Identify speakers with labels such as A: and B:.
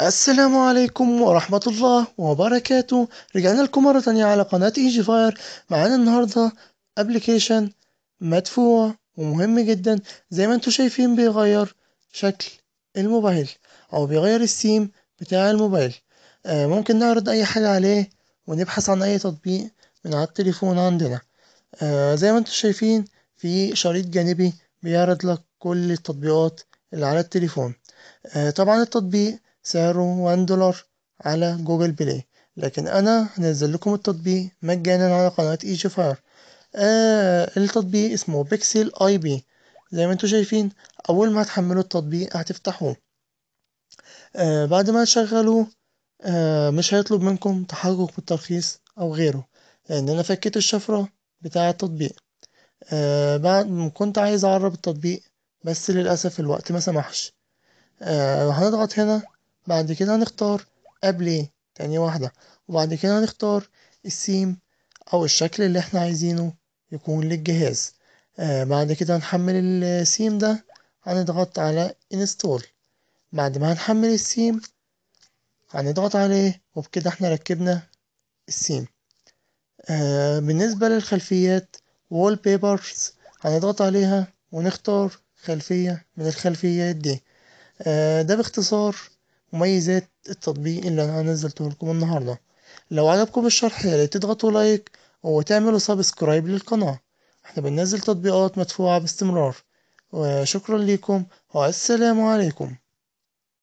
A: السلام عليكم ورحمة الله وبركاته رجعنا لكم مرة تانية على قناة ايجي فاير معانا النهاردة ابلكيشن مدفوع ومهم جدا زي ما انتم شايفين بيغير شكل الموبايل او بيغير السيم بتاع الموبايل آه ممكن نعرض اي حاجة عليه ونبحث عن اي تطبيق من على التليفون عندنا آه زي ما انتم شايفين في شريط جانبي بيعرض لك كل التطبيقات اللي على التليفون آه طبعا التطبيق سعره 1 دولار على جوجل بلاي لكن انا هنزل لكم التطبيق مجانا على قناة اي جي فاير آه التطبيق اسمه بيكسل اي بي زي ما انتم شايفين اول ما هتحملوا التطبيق هتفتحوه آه بعد ما تشغلوه آه مش هيطلب منكم تحقق بالترخيص او غيره لان انا فكيت الشفرة بتاع التطبيق آه بعد كنت عايز اعرب التطبيق بس للاسف الوقت ما سمحش آه هنضغط هنا بعد كده هنختار ابلي تاني واحدة وبعد كده هنختار السيم او الشكل اللي احنا عايزينه يكون للجهاز آه بعد كده هنحمل السيم ده هنضغط على انستول بعد ما هنحمل السيم هنضغط عليه وبكده احنا ركبنا السيم آه بالنسبة للخلفيات وول بيبرز هنضغط عليها ونختار خلفية من الخلفيات دي آه ده باختصار مميزات التطبيق اللي انا نزلته لكم النهاردة لو عجبكم الشرح ياريت تضغطوا لايك وتعملوا سبسكرايب للقناة احنا بننزل تطبيقات مدفوعة باستمرار وشكرا ليكم والسلام عليكم